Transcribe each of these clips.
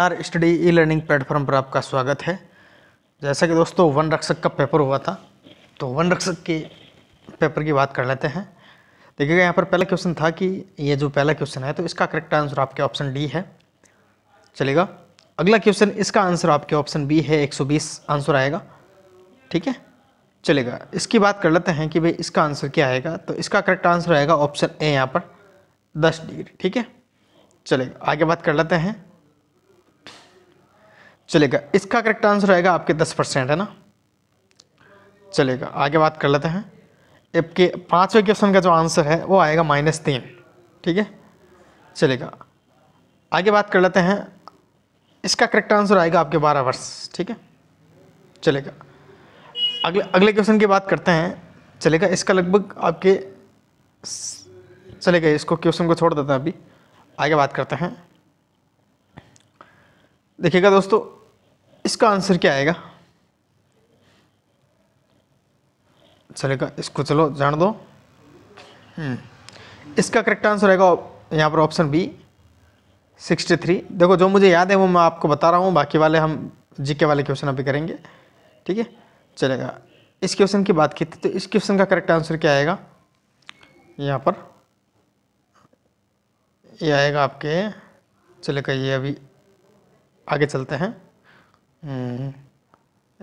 Are study e learning platform पर आपका स्वागत है जैसा कि दोस्तों वन रक्षक का पेपर हुआ था तो वन रक्षक के पेपर की बात कर लेते हैं देखिएगा यहाँ पर पहला क्वेश्चन था कि ये जो पहला क्वेश्चन है तो इसका करेक्ट आंसर आपके ऑप्शन डी है चलेगा अगला क्वेश्चन इसका आंसर आपके ऑप्शन बी है एक आंसर आएगा ठीक है चलेगा इसकी बात कर लेते हैं कि भाई इसका आंसर क्या आएगा तो इसका करेक्ट आंसर आएगा ऑप्शन ए यहाँ पर दस डिग्री ठीक है चलेगा आगे बात कर लेते हैं चलेगा इसका करेक्ट आंसर आएगा आपके दस परसेंट है ना चलेगा आगे बात कर लेते हैं आपके पाँचवें क्वेश्चन का जो आंसर है वो आएगा माइनस तीन ठीक है चलेगा आगे बात कर लेते हैं इसका करेक्ट आंसर आएगा आपके बारह वर्ष ठीक है चलेगा अगले अगले क्वेश्चन की बात करते हैं चलेगा इसका लगभग आपके चलेगा इसको क्वेश्चन को छोड़ देते हैं अभी आगे बात करते हैं देखिएगा दोस्तों इसका आंसर क्या आएगा चलेगा इसको चलो जान दो हम्म, इसका करेक्ट आंसर आएगा यहाँ पर ऑप्शन बी सिक्सटी थ्री देखो जो मुझे याद है वो मैं आपको बता रहा हूँ बाकी वाले हम जीके वाले क्वेश्चन अभी करेंगे ठीक है चलेगा इस क्वेश्चन की बात की थी तो इस क्वेश्चन का करेक्ट आंसर क्या आएगा यहाँ पर ये आएगा आपके चलेगा ये अभी आगे चलते हैं हम्म।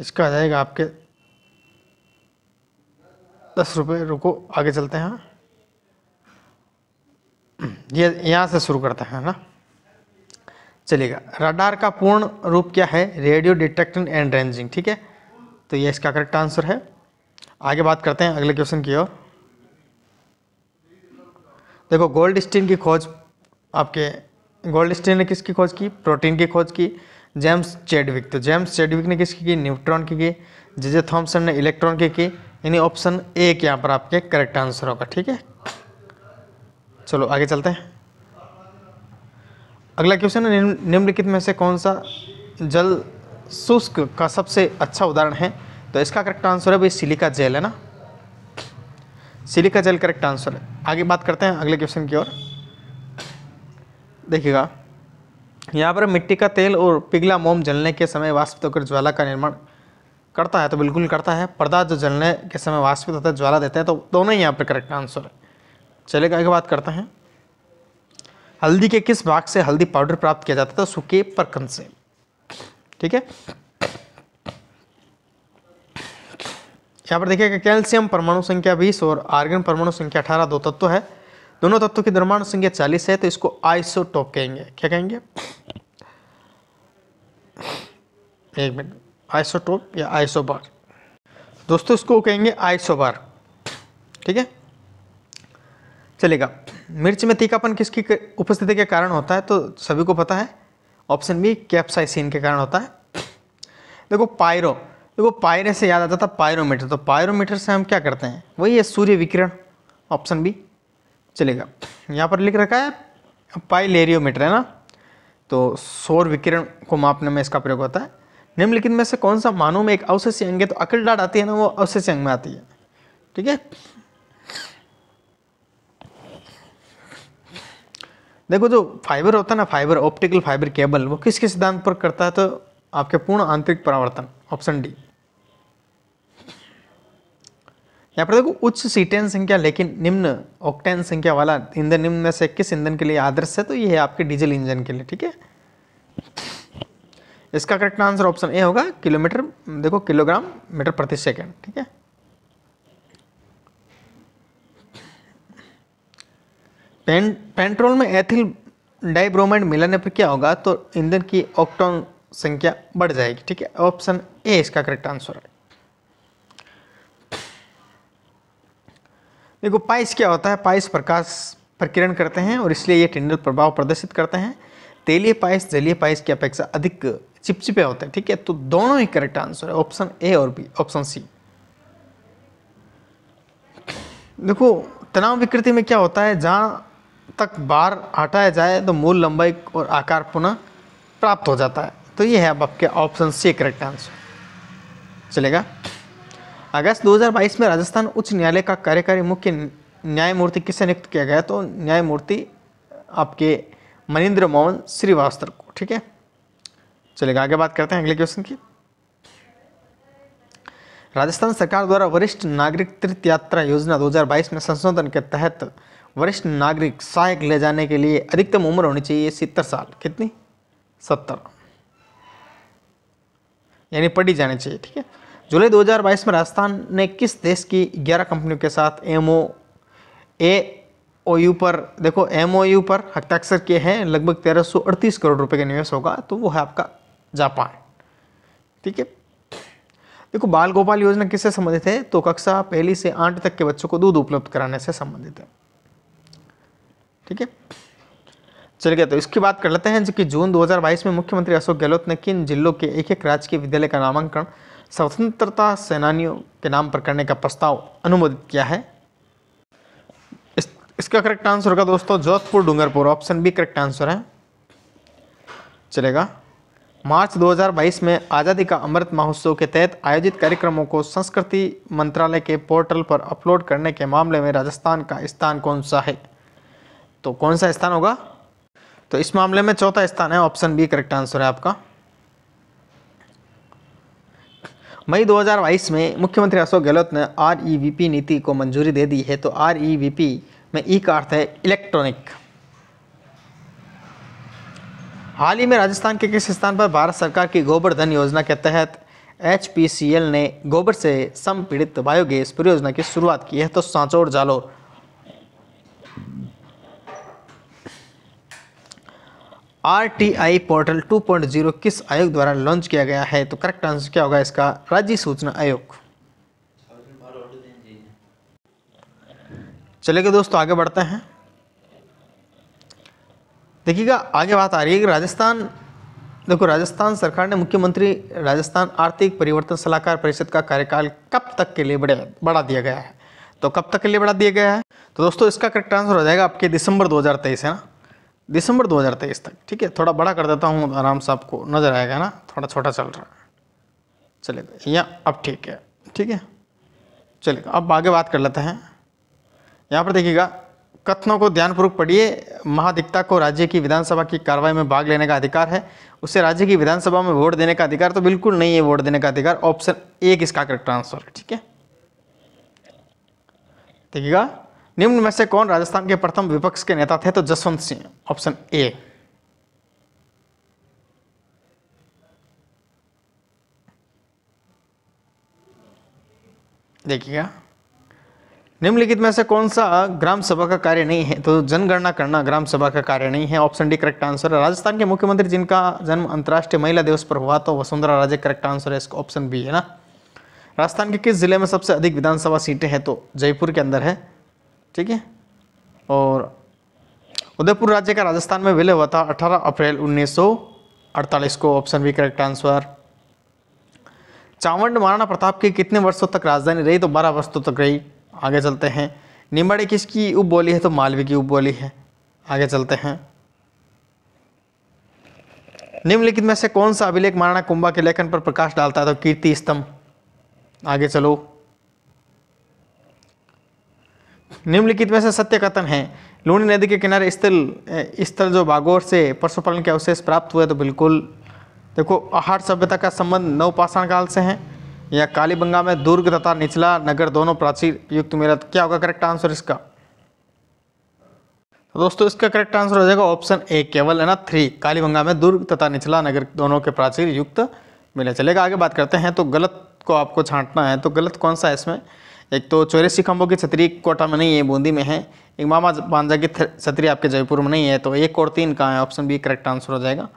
इसका आ जाएगा आपके दस रुपये रुको आगे चलते हैं ये यहाँ से शुरू करते हैं ना चलिएगा रडार का पूर्ण रूप क्या है रेडियो डिटेक्टन एंड रेंजिंग ठीक है तो ये इसका करेक्ट आंसर है आगे बात करते हैं अगले क्वेश्चन की ओर देखो गोल्ड स्टीन की खोज आपके गोल्ड स्टीन ने किसकी खोज की प्रोटीन की खोज की जेम्स चेडविक तो जेम्स चेडविक ने किसकी की न्यूट्रॉन की की जे जे थॉम्सन ने इलेक्ट्रॉन की की यानी ऑप्शन ए के यहाँ पर आपके करेक्ट आंसर होगा ठीक है चलो आगे चलते हैं अगला क्वेश्चन है निम्नलिखित में से कौन सा जल शुष्क का सबसे अच्छा उदाहरण है तो इसका करेक्ट आंसर है भाई सिलिका जेल है ना सिलिका जेल करेक्ट आंसर है आगे बात करते हैं अगले क्वेश्चन की ओर देखिएगा यहाँ पर मिट्टी का तेल और पिघला मोम जलने के समय वाष्पित होकर ज्वाला का निर्माण करता है तो बिल्कुल करता है पर्दार्थ जो जलने के समय वाष्पित होता है ज्वाला देता है तो दोनों ही यहाँ पर करेक्ट आंसर है चलेगा आगे बात करते हैं हल्दी के किस भाग से हल्दी पाउडर प्राप्त किया जाता था सूखे परकन से ठीक है यहाँ पर देखिएगा कैल्शियम परमाणु संख्या 20 और आर्गन परमाणु संख्या 18 दो तत्व तो है दोनों तत्वों की द्रव्यमान संख्या चालीस है तो इसको आइसोटोप कहेंगे क्या कहेंगे एक मिनट आइसोटोप या आइसोबार दोस्तों इसको कहेंगे आइसोबार ठीक है चलेगा मिर्च में तीखापन किसकी उपस्थिति के कारण होता है तो सभी को पता है ऑप्शन बी कैप्साइसिन के कारण होता है देखो पायरो देखो पायरे से याद आता था पायरोमीटर तो पायरोमीटर से हम क्या करते हैं वही है सूर्य विकिरण ऑप्शन बी चलेगा यहाँ पर लिख रखा है पाइलेरियोमीटर है ना तो सौर विकिरण को मापने में इसका प्रयोग होता है निम्नलिखित में से कौन सा मानू में एक अवशेष अंग है तो अकल डाट आती है ना वो अवशेष अंग में आती है ठीक है देखो जो फाइबर होता है ना फाइबर ऑप्टिकल फाइबर केबल वो किसके सिद्धांत पर करता है तो आपके पूर्ण आंतरिक परावर्तन ऑप्शन डी यहाँ पर देखो उच्च सीटेन संख्या लेकिन निम्न ऑक्टेन संख्या वाला ईंधन निम्न में से किस ईंधन के लिए आदर्श है तो ये है आपके डीजल इंजन के लिए ठीक है इसका करेक्ट आंसर ऑप्शन ए होगा किलोमीटर देखो किलोग्राम मीटर प्रति सेकेंड ठीक है पें, पेंट्रोल में एथिल डाइब्रोमाइड मिलाने पर क्या होगा तो ईंधन की ऑक्टोन संख्या बढ़ जाएगी ठीक है ऑप्शन ए इसका करेक्ट आंसर है देखो पाइस क्या होता है पाइस प्रकाश पर किरण करते हैं और इसलिए ये टिंडल प्रभाव प्रदर्शित करते हैं तेलीय पाइस जलीय पाइस की अपेक्षा अधिक चिपचिपे होते हैं ठीक है तो दोनों ही करेक्ट आंसर है ऑप्शन ए और बी ऑप्शन सी देखो तनाव विकृति में क्या होता है जहाँ तक बार हटाया जाए तो मूल लंबाई और आकार पुनः प्राप्त हो जाता है तो ये है अब आपके ऑप्शन सी करेक्ट आंसर चलेगा अगस्त 2022 में राजस्थान उच्च न्यायालय का कार्यकारी मुख्य न्यायमूर्ति किसे नियुक्त किया गया तो न्यायमूर्ति आपके मनिंद्र मोहन श्रीवास्तव को ठीक है चलेगा आगे बात करते हैं अगले क्वेश्चन की राजस्थान सरकार द्वारा वरिष्ठ नागरिक तीर्थ यात्रा योजना 2022 में संशोधन के तहत वरिष्ठ नागरिक सहायक ले जाने के लिए अधिकतम उम्र होनी चाहिए सत्तर साल कितनी सत्तर यानी पढ़ी जानी चाहिए ठीक है जुलाई 2022 में राजस्थान ने किस देश की 11 कंपनियों के साथ M O A O you पर देखो एम ओ यू पर हस्ताक्षर किए हैं लगभग तेरह सौ अड़तीस करोड़ रुपए का निवेश होगा तो वो है आपका जापान ठीक है देखो बाल गोपाल योजना किससे संबंधित है तो कक्षा पहली से आठ तक के बच्चों को दूध उपलब्ध कराने से संबंधित है ठीक है चलिए तो इसकी बात कर लेते हैं जो कि जून 2022 में मुख्यमंत्री अशोक गहलोत ने किन जिलों के एक एक राजकीय विद्यालय का नामांकन स्वतंत्रता सेनानियों के नाम पर करने का प्रस्ताव अनुमोदित किया है इस, इसका करेक्ट आंसर होगा दोस्तों Jodhpur Dungarpur option B correct answer है चलेगा मार्च 2022 में आज़ादी का अमृत महोत्सव के तहत आयोजित कार्यक्रमों को संस्कृति मंत्रालय के पोर्टल पर अपलोड करने के मामले में राजस्थान का स्थान कौन सा है तो कौन सा स्थान होगा तो इस मामले में चौथा स्थान है ऑप्शन बी करेक्ट आंसर है आपका मई 2022 में मुख्यमंत्री अशोक गहलोत ने आर नीति को मंजूरी दे दी है तो आर में ई का अर्थ है इलेक्ट्रॉनिक हाल ही में राजस्थान के किस स्थान पर भारत सरकार की गोबर धन योजना के तहत एच ने गोबर से संपीड़ित बायोगैस परियोजना की शुरुआत की है तो सांचौर जालोर आरटीआई पोर्टल 2.0 किस आयोग द्वारा लॉन्च किया गया है तो करेक्ट आंसर क्या होगा इसका राज्य सूचना आयोग चलेगा दोस्तों आगे बढ़ते हैं देखिएगा आगे बात आ रही है कि राजस्थान देखो राजस्थान सरकार ने मुख्यमंत्री राजस्थान आर्थिक परिवर्तन सलाहकार परिषद का कार्यकाल कब तक के लिए बढ़ा दिया गया है तो कब तक के लिए बढ़ा दिया गया है तो दोस्तों इसका करेक्ट आंसर हो जाएगा आपके दिसंबर 2023 है ना दिसंबर 2023 तक ठीक है थोड़ा बड़ा कर देता हूँ आराम से आपको नज़र आएगा ना थोड़ा छोटा चल रहा है चलेगा यहाँ अब ठीक है ठीक है चलेगा अब आगे बात कर लेते हैं यहाँ पर देखिएगा कथनों को ध्यानपूर्वक पढ़िए महाधिकता को राज्य की विधानसभा की कार्रवाई में भाग लेने का अधिकार है उसे राज्य की विधानसभा में वोट देने का अधिकार तो बिल्कुल नहीं है वोट देने का अधिकार ऑप्शन एक इसका करेक्ट आंसर है ठीक है देखिएगा निम्न में से कौन राजस्थान के प्रथम विपक्ष के नेता थे तो जसवंत सिंह ऑप्शन ए देखिएगा निम्नलिखित में से कौन सा ग्राम सभा का कार्य नहीं है तो जनगणना करना ग्राम सभा का कार्य नहीं है ऑप्शन डी करेक्ट आंसर है राजस्थान के मुख्यमंत्री जिनका जन्म अंतर्राष्ट्रीय महिला दिवस पर हुआ तो वसुंधरा राजे करेक्ट आंसर है इसका ऑप्शन बी है ना राजस्थान के किस जिले में सबसे अधिक विधानसभा सीटें हैं तो जयपुर के अंदर है ठीक है और उदयपुर राज्य का राजस्थान में विलय हुआ था 18 अप्रैल 1948 को option B correct answer Chavand Maharana Pratap की कितने वर्षों तक राजधानी रही तो बारह वर्षों तक रही आगे चलते हैं निम्बाड़ी किसकी उप बोली है तो मालवी की उप बोली है आगे चलते हैं निम्नलिखित में से कौन सा अभिलेख महाराणा कुंभा के लेखन पर प्रकाश डालता है तो कीर्ति स्तंभ आगे चलो निम्नलिखित में से सत्य कथन है लूणी नदी के किनारे स्थल स्थल जो बागोर से पशुपालन के अवशेष प्राप्त हुए तो बिल्कुल देखो आहार सभ्यता का संबंध नवपाषाण काल से है या कालीबंगा में दुर्ग तथा निचला नगर दोनों प्राचीर युक्त मेरा तो क्या होगा करेक्ट आंसर इसका तो दोस्तों इसका करेक्ट आंसर हो जाएगा ऑप्शन ए केवल है ना थ्री कालीबंगा में दुर्ग तथा निचला नगर दोनों के प्राचीर युक्त मिले चलेगा आगे बात करते हैं तो गलत को आपको छांटना है तो गलत कौन सा है इसमें एक तो चौरासी खंभों की छतरी कोटा में नहीं है बूंदी में है एक मामा बांजा की छतरी आपके जयपुर में नहीं है तो एक और तीन का है ऑप्शन बी करेक्ट आंसर हो जाएगा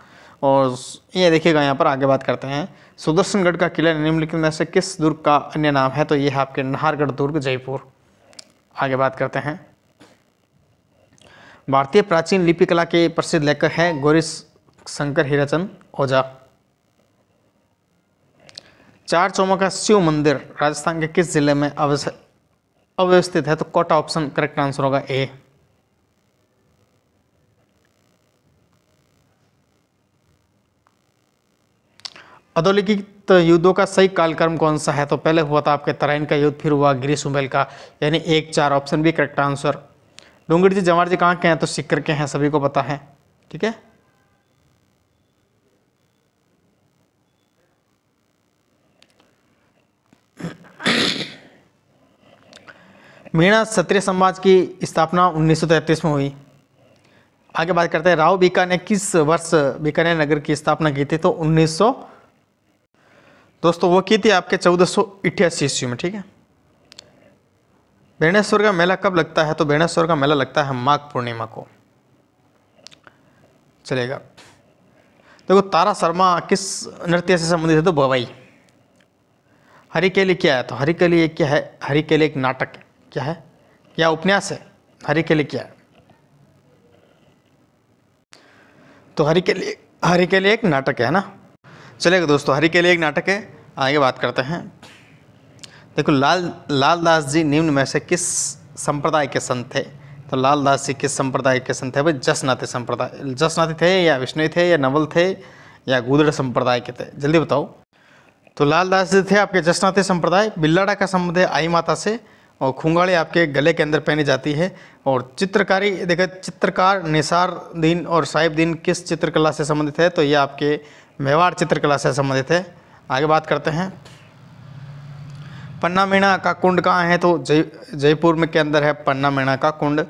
और ये देखिएगा यहाँ पर आगे बात करते हैं सुदर्शनगढ़ का किला निम्नलिखित में से किस दुर्ग का अन्य नाम है तो ये है आपके नाहरगढ़ दुर्ग जयपुर आगे बात करते हैं भारतीय प्राचीन लिपिकला के प्रसिद्ध लेखक हैं गोरिस शंकर हीराचंद ओझा चार चौमा का शिव मंदिर राजस्थान के किस जिले में अव्यवस्थित है तो कोटा ऑप्शन करेक्ट आंसर होगा ए अधोलिखित युद्धों का सही कालक्रम कौन सा है तो पहले हुआ था आपके तराइन का युद्ध फिर हुआ गिरी सुमेल का यानी एक चार ऑप्शन भी करेक्ट आंसर डोंगरी जी जवाहर जी कहाँ के हैं तो सिक्कर के हैं सभी को पता है ठीक है मीणा क्षत्रिय समाज की स्थापना उन्नीस में हुई आगे बात करते हैं राव बीका ने किस वर्ष बीकानेर नगर की स्थापना की थी तो 1900 दोस्तों वो की थी आपके चौदह सौ ईस्वी में ठीक है भेणेश्वर का मेला कब लगता है तो भेणेश्वर का मेला लगता है माघ पूर्णिमा को चलेगा देखो तारा शर्मा किस नृत्य से संबंधित है तो बवाई हरिकेली केली क्या है तो हरिकेली एक क्या है हरिकेली एक नाटक है क्या है या उपन्यास है हरि के लिए क्या है तो हरि के लिए हरि के लिए एक नाटक है ना चलेगा दोस्तों हरि के लिए एक नाटक है आगे बात करते हैं देखो लाल लाल दास जी निम्न में से किस संप्रदाय के संत थे तो लाल दास जी किस संप्रदाय के संत थे भाई नाते संप्रदाय नाते थे या विष्णु थे या नवल थे या गुदड़ संप्रदाय के थे जल्दी बताओ तो लाल दास जी थे आपके जसनाथी संप्रदाय बिल्लाडा का संबंध है आई माता से और खूंगाड़ी आपके गले के अंदर पहनी जाती है और चित्रकारी देखें चित्रकार निसार दीन और साहिब दीन किस चित्रकला से संबंधित है तो ये आपके मेवाड़ चित्रकला से संबंधित है आगे बात करते हैं पन्ना मीणा का कुंड कहाँ है तो जय जयपुर में के अंदर है पन्ना मीणा का कुंड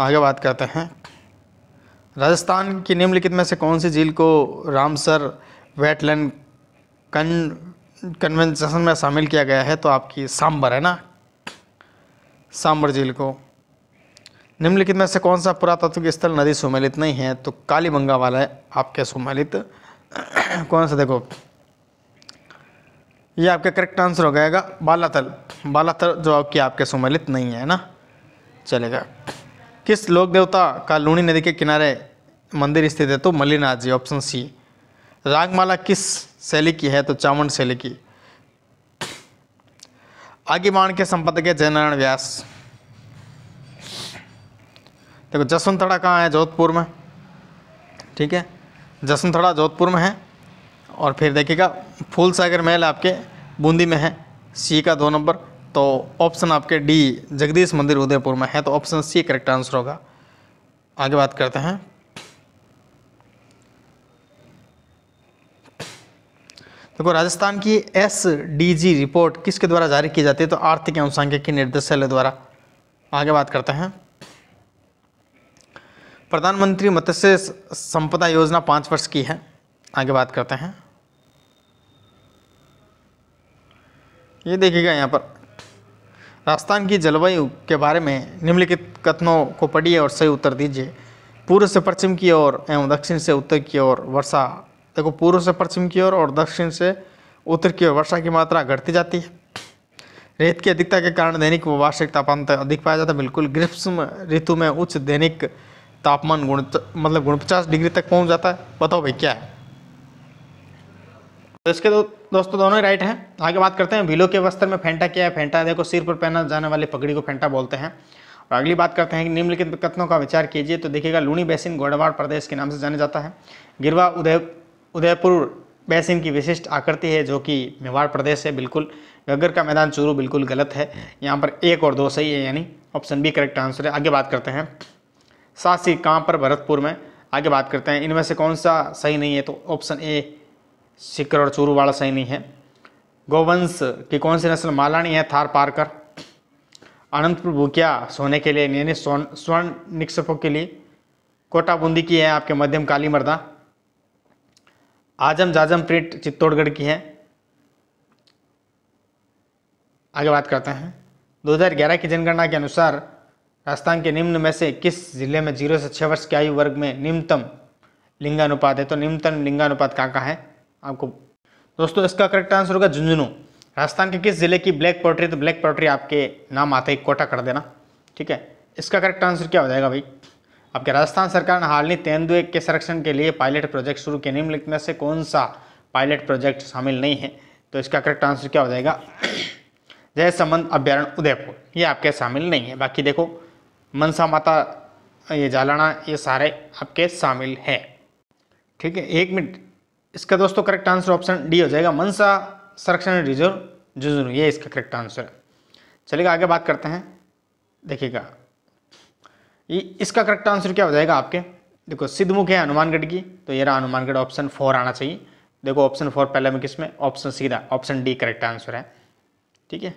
आगे बात करते हैं राजस्थान की निम्नलिखित में से कौन सी झील को रामसर वेटलैंड कन कन्वेंशन में शामिल किया गया है तो आपकी सांबर है ना सांबर झील को निम्नलिखित में से कौन सा पुरातत्विक स्थल नदी सुमेलित नहीं है तो काली बंगा वाला है आपके सुमेलित कौन सा देखो ये आपका करेक्ट आंसर हो जाएगा बालातल बालातल जो आपकी आपके सुमेलित नहीं है ना चलेगा किस लोक देवता का लूणी नदी के किनारे मंदिर स्थित है तो मल्लीनाथ जी ऑप्शन सी रागमाला किस शैली की है तो चावंड शैली की आगिमाण के संपद के जयनारायण व्यास देखो जसवंतड़ा कहाँ है जोधपुर में ठीक है जसवंतड़ा जोधपुर में है और फिर देखिएगा फूल सागर महल आपके बूंदी में है सी का दो नंबर तो ऑप्शन आपके डी जगदीश मंदिर उदयपुर में है तो ऑप्शन सी करेक्ट आंसर होगा आगे बात करते हैं देखो राजस्थान की एस रिपोर्ट किसके द्वारा जारी की जाती है तो आर्थिक एवं सांख्यिकी निर्देशालय द्वारा आगे बात करते हैं प्रधानमंत्री मत्स्य संपदा योजना पाँच वर्ष की है आगे बात करते हैं ये देखिएगा यहाँ पर राजस्थान की जलवायु के बारे में निम्नलिखित कथनों को पढ़िए और सही उत्तर दीजिए पूर्व से पश्चिम की ओर एवं दक्षिण से उत्तर की ओर वर्षा देखो पूर्व से पश्चिम की ओर और दक्षिण से उत्तर की ओर वर्षा की मात्रा घटती जाती है रेत की अधिकता के कारण दैनिक वार्षिक तापमान तो अधिक पाया जाता है बिल्कुल ग्रीष्म ऋतु में उच्च दैनिक तापमान गुण मतलब गुण पचास डिग्री तक पहुंच जाता है बताओ भाई क्या है तो इसके दो, दोस्तों दोनों ही राइट हैं आगे बात करते हैं भीलो के वस्त्र में फेंटा क्या है फेंटा देखो सिर पर पहना जाने वाली पगड़ी को फेंटा बोलते हैं और अगली बात करते हैं कि निम्नलिखित कथनों का विचार कीजिए तो देखिएगा लूणी बेसिन गोड़वाड़ प्रदेश के नाम से जाना जाता है गिरवा उदय उदयपुर बेसिन की विशिष्ट आकृति है जो कि मेवाड़ प्रदेश है बिल्कुल गगर का मैदान चूरू बिल्कुल गलत है यहाँ पर एक और दो सही है यानी ऑप्शन बी करेक्ट आंसर है आगे बात करते हैं सासी कहाँ पर भरतपुर में आगे बात करते हैं इनमें से कौन सा सही नहीं है तो ऑप्शन ए सिकर और चूरू वाला सही नहीं है गोवंश की कौन सी नस्ल मालानी है थार पारकर अनंतपुर भूकिया सोने के लिए यानी स्वर्ण निक्षकों के लिए कोटा बूंदी की है आपके मध्यम काली मर्दा आजम जाजम प्रिंट चित्तौड़गढ़ की है आगे बात करते हैं 2011 की जनगणना के अनुसार राजस्थान के निम्न में से किस जिले में जीरो से छः वर्ष के आयु वर्ग में निम्नतम लिंगानुपात है तो निम्नतम लिंगानुपात कहाँ का है आपको दोस्तों इसका करेक्ट आंसर होगा झुंझुनू राजस्थान के किस जिले की ब्लैक पोल्ट्री तो ब्लैक पोल्ट्री आपके नाम आते ही कोटा कर देना ठीक है इसका करेक्ट आंसर क्या हो जाएगा भाई आपके राजस्थान सरकार ने हाल ही तेंदुए के संरक्षण के लिए पायलट प्रोजेक्ट शुरू किया निम्नलिखित में से कौन सा पायलट प्रोजेक्ट शामिल नहीं है तो इसका करेक्ट आंसर क्या हो जाएगा जय संबंध अभ्यारण उदयपुर ये आपके शामिल नहीं है बाकी देखो मनसा माता ये जालाना ये सारे आपके शामिल है ठीक है एक मिनट इसका दोस्तों करेक्ट आंसर ऑप्शन डी हो जाएगा मनसा संरक्षण रिजर्व जुजुनू ये इसका करेक्ट आंसर है चलिएगा आगे बात करते हैं देखिएगा इसका करेक्ट आंसर क्या हो जाएगा आपके देखो सिद्धमुख है हनुमानगढ़ की तो ये रहा हनुमानगढ़ ऑप्शन फोर आना चाहिए देखो ऑप्शन फोर पहले में किस में ऑप्शन सीधा ऑप्शन डी करेक्ट आंसर है ठीक है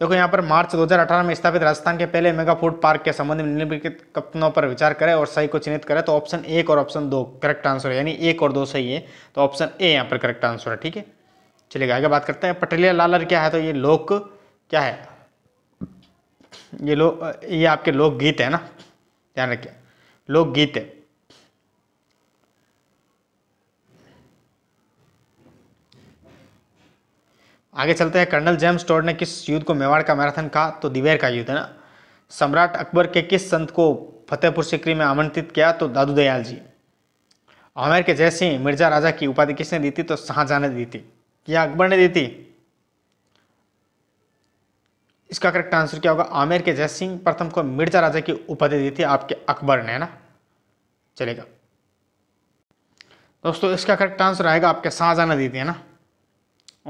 देखो यहाँ पर मार्च 2018 में स्थापित राजस्थान के पहले मेगा फूड पार्क के संबंध में निम्नलिखित कथनों पर विचार करें और सही को चिन्हित करें तो ऑप्शन एक और ऑप्शन दो करेक्ट आंसर है यानी एक और दो सही है तो ऑप्शन ए यहाँ पर करेक्ट आंसर है ठीक है चलिए आगे बात करते हैं पटेलिया लालर क्या है तो ये लोक क्या है ये लोग ये आपके लोकगीत है ना ध्यान रखिए लोकगीत है आगे चलते हैं कर्नल जेम्स टोड ने किस युद्ध को मेवाड़ का मैराथन कहा तो दिवेर का युद्ध है ना सम्राट अकबर के किस संत को फतेहपुर सिकरी में आमंत्रित किया तो दादू दयाल जी आमेर के जय सिंह मिर्जा राजा की उपाधि किसने दी थी तो शाहजहाँ ने दी थी या अकबर ने दी थी इसका करेक्ट आंसर क्या होगा आमेर के जय सिंह प्रथम को मिर्जा राजा की उपाधि दी थी आपके अकबर ने है ना चलेगा दोस्तों इसका करेक्ट आंसर आएगा आपके शाहजहां ने दी थी है ना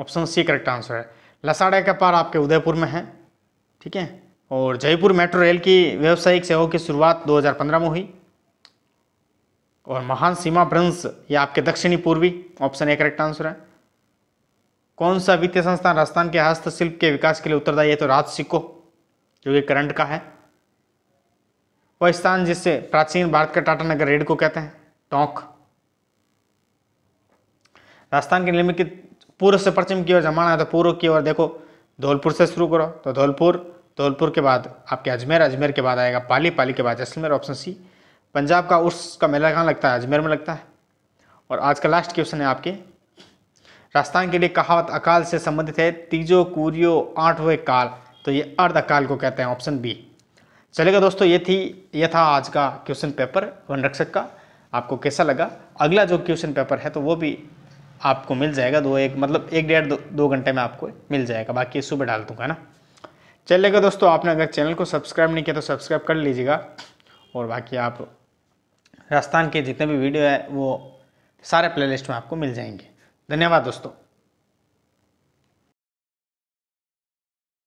ऑप्शन सी करेक्ट आंसर है लसाड़ा का पार आपके उदयपुर में है ठीक है और जयपुर मेट्रो रेल की व्यावसायिक सेवाओं की शुरुआत 2015 में हुई और महान सीमा भ्रंश ये आपके दक्षिणी पूर्वी ऑप्शन ए करेक्ट आंसर है कौन सा वित्तीय संस्थान राजस्थान के हस्तशिल्प के विकास के लिए उत्तरदायी है तो राज सिको जो कि करंट का है वह स्थान जिससे प्राचीन भारत का टाटा नगर रेड को कहते हैं टोंक राजस्थान के निम्नलिखित पूर्व से पश्चिम की ओर जमाना है तो पूर्व की ओर देखो धौलपुर से शुरू करो तो धौलपुर धौलपुर के बाद आपके अजमेर अजमेर के बाद आएगा पाली पाली के बाद जैसलमेर ऑप्शन सी पंजाब का उर्स का मेला कहाँ लगता है अजमेर में लगता है और आज का लास्ट क्वेश्चन है आपके राजस्थान के लिए कहावत अकाल से संबंधित है तीजो कुरियो आठवें काल तो ये अर्ध अकाल को कहते हैं ऑप्शन बी चलेगा दोस्तों ये थी ये था आज का क्वेश्चन पेपर वन रक्षक का आपको कैसा लगा अगला जो क्वेश्चन पेपर है तो वो भी आपको मिल जाएगा दो एक मतलब एक डेढ़ दो घंटे में आपको मिल जाएगा बाकी सुबह डाल दूंगा ना चलेगा दोस्तों आपने अगर चैनल को सब्सक्राइब नहीं किया तो सब्सक्राइब कर लीजिएगा और बाकी आप राजस्थान के जितने भी वीडियो है वो सारे प्लेलिस्ट में आपको मिल जाएंगे धन्यवाद दोस्तों